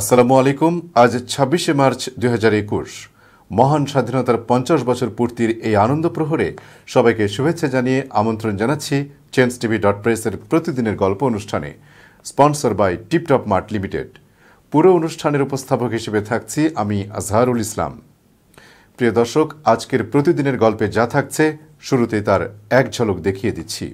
আসসালামু আলাইকুম আজ ছাব্বিশে মার্চ দুই মহান স্বাধীনতার পঞ্চাশ বছর পূর্তির এই আনন্দ প্রহরে সবাইকে শুভেচ্ছা জানিয়ে আমন্ত্রণ জানাচ্ছি চেন্স টিভি ডট প্রেসের প্রতিদিনের গল্প অনুষ্ঠানে sponsor by TipTop Mart Limited পুরো অনুষ্ঠানের উপস্থাপক হিসেবে থাকছি আমি আজহারুল ইসলাম প্রিয় দর্শক আজকের প্রতিদিনের গল্পে যা থাকছে শুরুতে তার এক ঝলক দেখিয়ে দিচ্ছি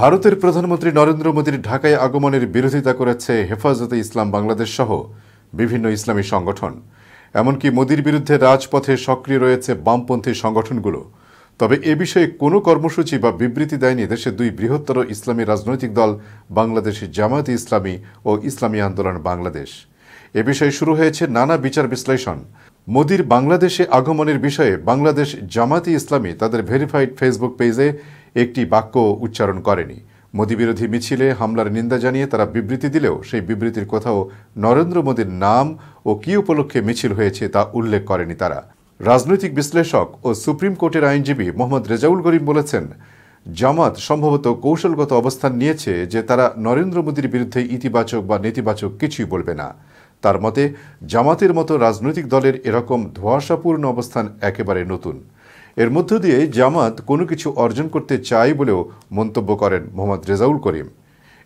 ভারতের প্রধানমন্ত্রী নরেন্দ্র মোদীর ঢাকায় আগমনের বিরোধিতা করেছে হেফাজতে ইসলাম বাংলাদেশ সহ বিভিন্ন ইসলামী সংগঠন এমনকি মোদীর বিরুদ্ধে রাজপথে সক্রিয় রয়েছে বামপন্থী সংগঠনগুলো তবে এ বিষয়ে কোনো কর্মসূচি বা বিবৃতি দেয়নি দেশের দুই বৃহত্তর ইসলামী রাজনৈতিক দল বাংলাদেশ জামায়াত ইসলামী ও ইসলামী আন্দোলন বাংলাদেশ এ বিষয়ে শুরু হয়েছে নানা বিচার বিশ্লেষণ মোদীর বাংলাদেশে আগমনের বিষয়ে বাংলাদেশ জামাতি ইসলামী তাদের ভেরিফাইড ফেসবুক পেজে একটি বাক্য উচ্চারণ করেনি মোদী বিরোধী মিছিলে হামলার নিন্দা জানিয়ে তারা বিবৃতি দিলেও সেই বিবৃতির কোথাও নরেন্দ্র মোদীর নাম ও কী উপলক্ষে মিছিল হয়েছে তা উল্লেখ করেনি তারা রাজনৈতিক বিশ্লেষক ও সুপ্রিম কোর্টের আইনজীবী মোহাম্মদ রেজাউল করিম বলেছেন জামাত সম্ভবত কৌশলগত অবস্থান নিয়েছে যে তারা নরেন্দ্র মোদীর বিরুদ্ধে ইতিবাচক বা নেতিবাচক কিছুই বলবে না তার মতে জামাতের মতো রাজনৈতিক দলের এরকম ধোয়াশাপূর্ণ অবস্থান একেবারে নতুন এর মধ্য দিয়ে জামাত কোনো কিছু অর্জন করতে চায় বলেও মন্তব্য করেন মোহাম্মদ রেজাউল করিম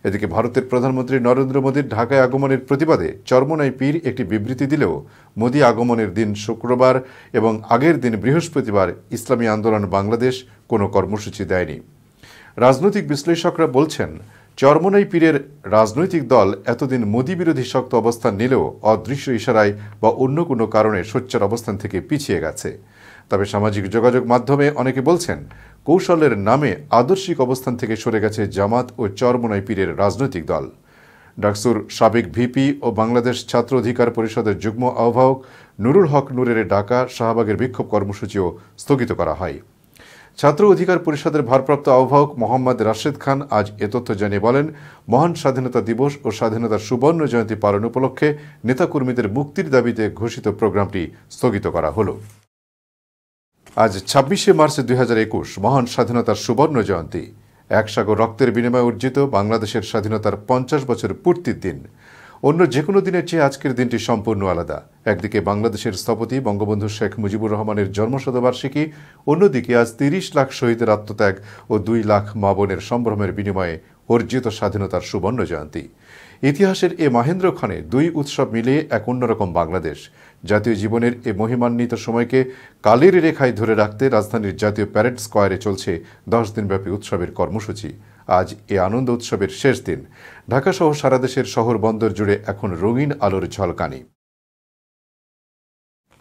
এদিকে ভারতের প্রধানমন্ত্রী নরেন্দ্র মোদীর ঢাকায় আগমনের প্রতিবাদে চরমনাই পীর একটি বিবৃতি দিলেও মোদী আগমনের দিন শুক্রবার এবং আগের দিন বৃহস্পতিবার ইসলামী আন্দোলন বাংলাদেশ কোনো কর্মসূচি দেয়নি রাজনৈতিক বিশ্লেষকরা বলছেন চরমনাই পীরের রাজনৈতিক দল এতদিন মোদী বিরোধী শক্ত অবস্থান নিলেও অদৃশ্য ইশারায় বা অন্য কোনো কারণে সোচ্চার অবস্থান থেকে পিছিয়ে গেছে তবে সামাজিক যোগাযোগ মাধ্যমে অনেকে বলছেন কৌশলের নামে আদর্শিক অবস্থান থেকে সরে গেছে জামাত ও চরমনাই পীরের রাজনৈতিক দল ডাকসুর সাবেক ভিপি ও বাংলাদেশ ছাত্র অধিকার পরিষদের যুগ্ম আহ্বায়ক নুরুল হক নুরের ডাকা শাহবাগের বিক্ষোভ কর্মসূচিও স্থগিত করা হয় ছাত্র অধিকার পরিষদের ভারপ্রাপ্ত আহ্বায়ক মোহাম্মদ রাশেদ খান আজ এ তথ্য জানিয়ে বলেন মহান স্বাধীনতা দিবস ও স্বাধীনতার সুবর্ণ জয়ন্তী পালন উপলক্ষে নেতাকর্মীদের মুক্তির দাবিতে ঘোষিত প্রোগ্রামটি স্থগিত করা হলো আজ ছাব্বিশে মার্চ দুই মহান স্বাধীনতার সুবর্ণ জয়ন্তী এক সাগর রক্তের বিনিময়ে অর্জিত বাংলাদেশের স্বাধীনতার পঞ্চাশ বছর পূর্তির দিন অন্য যে কোনো দিনের চেয়ে আজকের দিনটি সম্পূর্ণ আলাদা একদিকে বাংলাদেশের স্থপতি বঙ্গবন্ধু শেখ মুজিবুর রহমানের জন্মশতবার্ষিকী অন্যদিকে আজ তিরিশ লাখ শহীদের আত্মত্যাগ ও দুই লাখ মাবনের সম্ভ্রমের বিনিময়ে অর্জিত স্বাধীনতার সুবর্ণ জয়ন্তী ইতিহাসের এ মাহেন্দ্র খানে দুই উৎসব মিলে এক অন্যরকম বাংলাদেশ জাতীয় জীবনের এ মহিমান্বিত সময়কে কালের রেখায় ধরে রাখতে রাজধানীর জাতীয় প্যারেড স্কোয়ারে চলছে দশ দিনব্যাপী উৎসবের কর্মসূচি আজ এ আনন্দ উৎসবের শেষ দিন ঢাকাসহ সারাদেশের শহর বন্দর জুড়ে এখন রঙিন আলোর ঝলকানি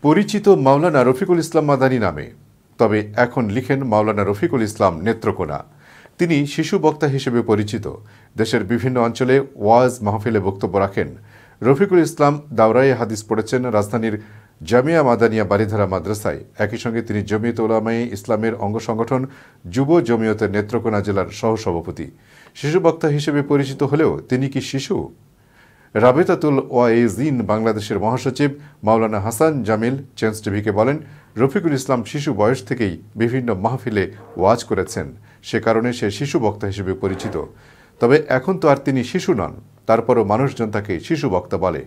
পরিচিত মাওলানা রফিকুল ইসলাম মাদানী নামে তবে এখন লিখেন মাওলানা রফিকুল ইসলাম নেত্রকোনা তিনি শিশু বক্তা হিসেবে পরিচিত দেশের বিভিন্ন অঞ্চলে ওয়াজ মাহফিলে বক্তব্য রাখেন রফিকুল ইসলাম দাওরাই হাদিস পড়েছেন রাজধানীর জামিয়া মাদানিয়া বারিধারা মাদ্রাসায় একই সঙ্গে তিনি জমিয়ত ওলামাই ইসলামের অঙ্গ সংগঠন যুব জমিয়তের নেত্রকোনা জেলার সহসভাপতি শিশু বক্তা হিসেবে পরিচিত হলেও তিনি কি শিশু রাবেতাতুল ওয়াইজিন বাংলাদেশের মহাসচিব মাওলানা হাসান জামিল চেন্স টিভিকে বলেন রফিকুল ইসলাম শিশু বয়স থেকেই বিভিন্ন মাহফিলে ওয়াজ করেছেন সে কারণে সে শিশু বক্তা হিসেবে পরিচিত তবে এখন তো আর তিনি শিশু নন তারপরও মানুষজন তাকে শিশু বক্তা বলে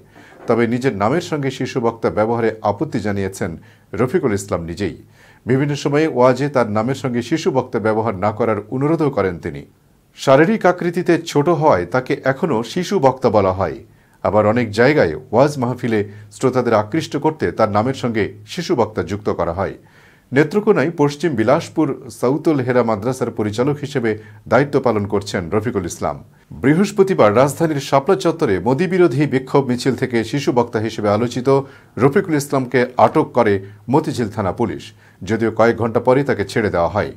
তবে নিজের নামের সঙ্গে শিশু বক্তা ব্যবহারে আপত্তি জানিয়েছেন রফিকুল ইসলাম নিজেই বিভিন্ন সময়ে ওয়াজে তার নামের সঙ্গে শিশু বক্তা ব্যবহার না করার অনুরোধও করেন তিনি শারীরিক আকৃতিতে ছোট হওয়ায় তাকে এখনও শিশু বক্তা বলা হয় আবার অনেক জায়গায় ওয়াজ মাহফিলে শ্রোতাদের আকৃষ্ট করতে তার নামের সঙ্গে শিশু বক্তা যুক্ত করা হয় নেত্রকোনায় পশ্চিম বিলাসপুর সাউতুল হেরা মাদ্রাসার পরিচালক হিসেবে দায়িত্ব পালন করছেন রফিকুল ইসলাম বৃহস্পতিবার রাজধানীর শাপলা চত্বরে মোদী বিরোধী বিক্ষোভ মিছিল থেকে শিশু বক্তা হিসেবে আলোচিত রফিকুল ইসলামকে আটক করে মতিঝিল থানা পুলিশ যদিও কয়েক ঘন্টা পরে তাকে ছেড়ে দেওয়া হয়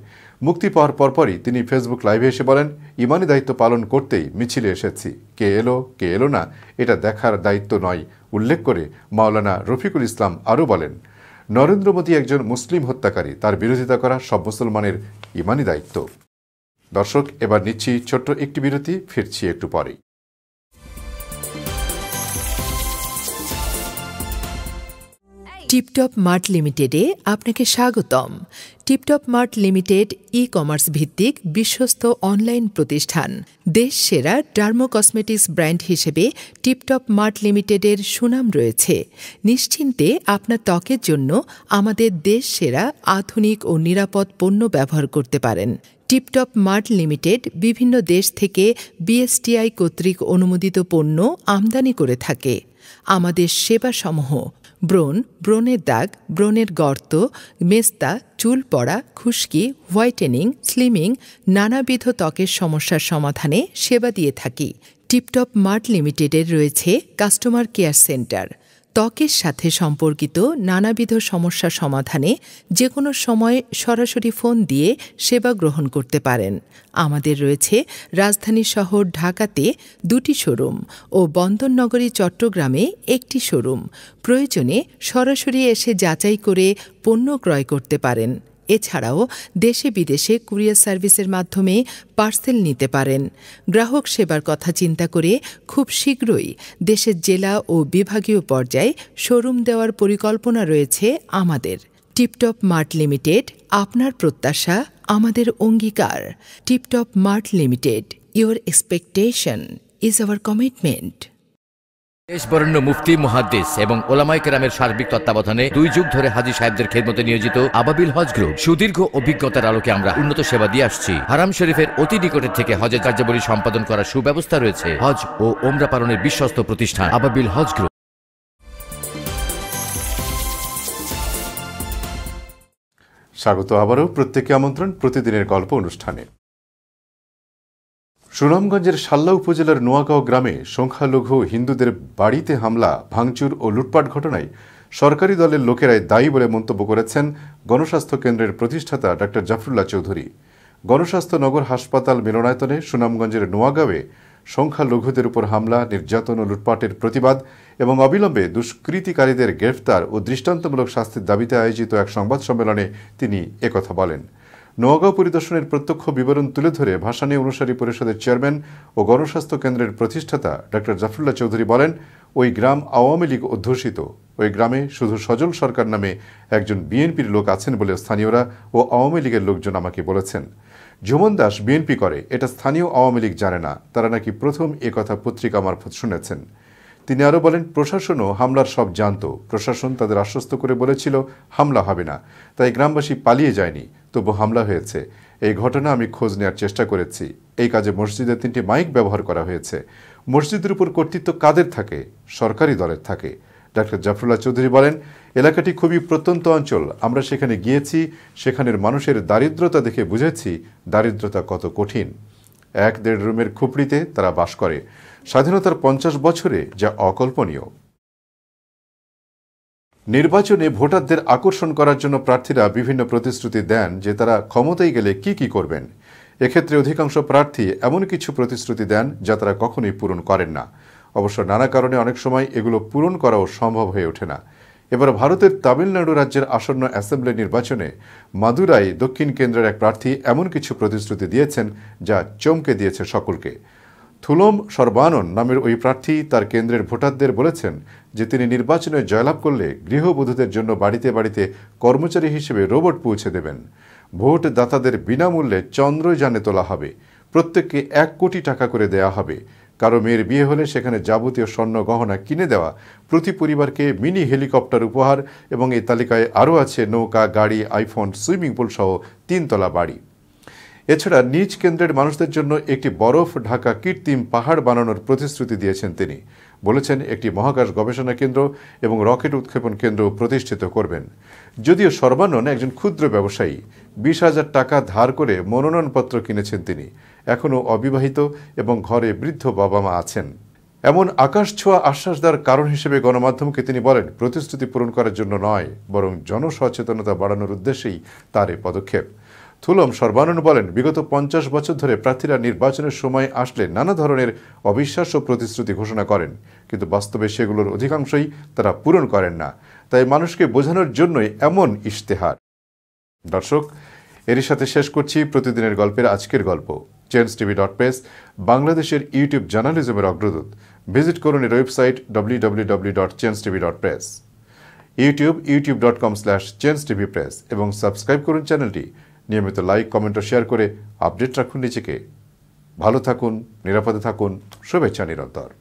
মুক্তি পাওয়ার পরপরই তিনি ফেসবুক লাইভে এসে বলেন ইমানি দায়িত্ব পালন করতেই মিছিলে এসেছি কে এলো কে এলো না এটা দেখার দায়িত্ব নয় উল্লেখ করে মাওলানা রফিকুল ইসলাম আরও বলেন নরেন্দ্র মোদী একজন মুসলিম হত্যাকারী তার বিরোধিতা করা সব মুসলমানের ইমানি দায়িত্ব দর্শক এবার নিচ্ছি ছোট্ট একটি বিরতি ফিরছি একটু পরেই টিপটপ মার্ট লিমিটেডে আপনাকে স্বাগতম TipTop Mart Limited e commerce ভিত্তিক বিশ্বস্ত অনলাইন প্রতিষ্ঠান দেশ সেরা ডার্মো কসমেটিক্স ব্র্যান্ড হিসেবে টিপটপ মার্ট লিমিটেডের সুনাম রয়েছে নিশ্চিন্তে আপনার ত্বকের জন্য আমাদের দেশ সেরা আধুনিক ও নিরাপদ পণ্য ব্যবহার করতে পারেন টিপটপ মার্ট লিমিটেড বিভিন্ন দেশ থেকে বিএসটিআই কর্তৃক অনুমোদিত পণ্য আমদানি করে থাকে আমাদের সেবাসমূহ ব্রণ ব্রণের দাগ ব্রণের গর্ত মেস্তা চুল পড়া খুশকি হোয়াইটেনিং স্লিমিং নানাবিধ ত্বকের সমস্যার সমাধানে সেবা দিয়ে থাকি টিপটপ মার্ট লিমিটেডের রয়েছে কাস্টমার কেয়ার সেন্টার ত্বকের সাথে সম্পর্কিত নানাবিধ সমস্যা সমাধানে যে কোনো সময় সরাসরি ফোন দিয়ে সেবা গ্রহণ করতে পারেন আমাদের রয়েছে রাজধানী শহর ঢাকাতে দুটি শোরুম ও বন্দরনগরী চট্টগ্রামে একটি শোরুম প্রয়োজনে সরাসরি এসে যাচাই করে পণ্য ক্রয় করতে পারেন এছাড়াও দেশে বিদেশে কুরিয়ার সার্ভিসের মাধ্যমে পার্সেল নিতে পারেন গ্রাহক সেবার কথা চিন্তা করে খুব শীঘ্রই দেশের জেলা ও বিভাগীয় পর্যায়ে শোরুম দেওয়ার পরিকল্পনা রয়েছে আমাদের টিপটপ মার্ট লিমিটেড আপনার প্রত্যাশা আমাদের অঙ্গীকার TipTop Mart Limited your expectation is our commitment দেশবরণ্য মুফতি এবং ওলামাই সার্বিক তত্ত্বাবধানে দুই যুগ ধরে হাজি নিয়োজিত আবাবিল সুদীর্ঘ অভিজ্ঞতার আলোকে আমরা উন্নত সেবা দিয়ে আসছি হারাম অতি নিকটের থেকে সম্পাদন করার সুব্যবস্থা রয়েছে ও ওমরা পালনের বিশ্বস্ত প্রতিষ্ঠান আবাবিল হজ গ্রুপ স্বাগত আবারও প্রত্যেকে আমন্ত্রণ প্রতিদিনের গল্প অনুষ্ঠানে সুনামগঞ্জের শাল্লা উপজেলার নোয়াগাঁও গ্রামে সংখ্যালঘু হিন্দুদের বাড়িতে হামলা ভাঙচুর ও লুটপাট ঘটনায় সরকারি দলের লোকেরাই দায়ী বলে মন্তব্য করেছেন গণস্বাস্থ্য কেন্দ্রের প্রতিষ্ঠাতা ডা জাফরুল্লাহ চৌধুরী গণস্বাস্থ্য নগর হাসপাতাল মিলনায়তনে সুনামগঞ্জের নোয়াগাঁওয়ে সংখ্যালঘুদের উপর হামলা নির্যাতন ও লুটপাটের প্রতিবাদ এবং অবিলম্বে দুষ্কৃতিকারীদের গ্রেফতার ও দৃষ্টান্তমূলক শাস্তির দাবিতে আয়োজিত এক সংবাদ সম্মেলনে তিনি একথা বলেন নওগাঁও পরিদর্শনের প্রত্যক্ষ বিবরণ তুলে ধরে নিয়ে অনুসারী পরিষদের চেয়ারম্যান ও গণস্বাস্থ্য কেন্দ্রের প্রতিষ্ঠাতা ডক্টর জাফরুল্লাহ চৌধুরী বলেন ওই গ্রাম আওয়ামী লীগ অধ্যুষিত ওই গ্রামে শুধু সজল সরকার নামে একজন বিএনপির লোক আছেন বলে স্থানীয়রা ও আওয়ামী লীগের লোকজন আমাকে বলেছেন ঝুমন দাস বিএনপি করে এটা স্থানীয় আওয়ামী লীগ জানে না তারা নাকি প্রথম কথা পত্রিকা মারফত শুনেছেন তিনি আরও বলেন প্রশাসনও হামলার সব জানত প্রশাসন তাদের আশ্বস্ত করে বলেছিল হামলা হবে না তাই গ্রামবাসী পালিয়ে যায়নি তবু হামলা হয়েছে এই ঘটনা আমি খোঁজ নেওয়ার চেষ্টা করেছি এই কাজে মসজিদে তিনটি মাইক ব্যবহার করা হয়েছে মসজিদের উপর কর্তৃত্ব কাদের থাকে সরকারি দলের থাকে ডাক্তার জাফরুল্লাহ চৌধুরী বলেন এলাকাটি খুবই প্রত্যন্ত অঞ্চল আমরা সেখানে গিয়েছি সেখানের মানুষের দারিদ্রতা দেখে বুঝেছি দারিদ্রতা কত কঠিন এক দেড় রুমের খুপড়িতে তারা বাস করে স্বাধীনতার পঞ্চাশ বছরে যা অকল্পনীয় নির্বাচনে ভোটারদের আকর্ষণ করার জন্য প্রার্থীরা বিভিন্ন প্রতিশ্রুতি দেন যে তারা ক্ষমতায় গেলে কি কি করবেন এক্ষেত্রে অধিকাংশ প্রার্থী এমন কিছু প্রতিশ্রুতি দেন যা তারা কখনোই পূরণ করেন না অবশ্য নানা কারণে অনেক সময় এগুলো পূরণ করাও সম্ভব হয়ে ওঠে না এবার ভারতের তামিলনাড়ু রাজ্যের আসন্ন অ্যাসেম্বলি নির্বাচনে মাদুরাই দক্ষিণ কেন্দ্রের এক প্রার্থী এমন কিছু প্রতিশ্রুতি দিয়েছেন যা চমকে দিয়েছে সকলকে থুলম সর্বানন নামের ওই প্রার্থী তার কেন্দ্রের ভোটারদের বলেছেন যে তিনি নির্বাচনে জয়লাভ করলে গৃহবধূদের জন্য বাড়িতে বাড়িতে কর্মচারী হিসেবে রোবট পৌঁছে দেবেন ভোটদাতাদের বিনামূল্যে বিনামূল্যে চন্দ্রযানে তোলা হবে প্রত্যেককে এক কোটি টাকা করে দেয়া হবে কারো মেয়ের বিয়ে হলে সেখানে যাবতীয় স্বর্ণ গহনা কিনে দেওয়া প্রতি পরিবারকে মিনি হেলিকপ্টার উপহার এবং এই তালিকায় আরও আছে নৌকা গাড়ি আইফোন সুইমিং পুলসহ তিনতলা বাড়ি এছাড়া নিজ কেন্দ্রের মানুষদের জন্য একটি বরফ ঢাকা কৃত্রিম পাহাড় বানানোর প্রতিশ্রুতি দিয়েছেন তিনি বলেছেন একটি মহাকাশ গবেষণা কেন্দ্র এবং রকেট উৎক্ষেপণ কেন্দ্র প্রতিষ্ঠিত করবেন যদিও সর্বানন একজন ক্ষুদ্র ব্যবসায়ী বিশ হাজার টাকা ধার করে মনোনয়নপত্র কিনেছেন তিনি এখনও অবিবাহিত এবং ঘরে বৃদ্ধ বাবা মা আছেন এমন আকাশ ছোঁয়া আশ্বাস দেওয়ার কারণ হিসেবে গণমাধ্যমকে তিনি বলেন প্রতিশ্রুতি পূরণ করার জন্য নয় বরং জনসচেতনতা বাড়ানোর উদ্দেশ্যেই তার এ পদক্ষেপ থুলম সর্বানন্দ বলেন বিগত পঞ্চাশ বছর ধরে প্রার্থীরা নির্বাচনের সময় আসলে নানা ধরনের অবিশ্বাস্য প্রতিশ্রুতি ঘোষণা করেন কিন্তু বাস্তবে সেগুলোর অধিকাংশই তারা পূরণ করেন না তাই মানুষকে বোঝানোর জন্যই এমন ইশতেহার দর্শক এরই সাথে শেষ করছি প্রতিদিনের গল্পের আজকের গল্প চেন্স টিভি ডট পেস বাংলাদেশের ইউটিউব জার্নালিজমের অগ্রদূত ভিজিট করুন এর website W W W dot Chens TV dot press YouTube YouTube dot com slash Chens TV press এবং সাবস্ক্রাইব করুন চ্যানেলটি নিয়মিত লাইক কমেন্ট ও শেয়ার করে আপডেট রাখুন নিজেকে ভালো থাকুন নিরাপদে থাকুন শুভেচ্ছা নিরন্তর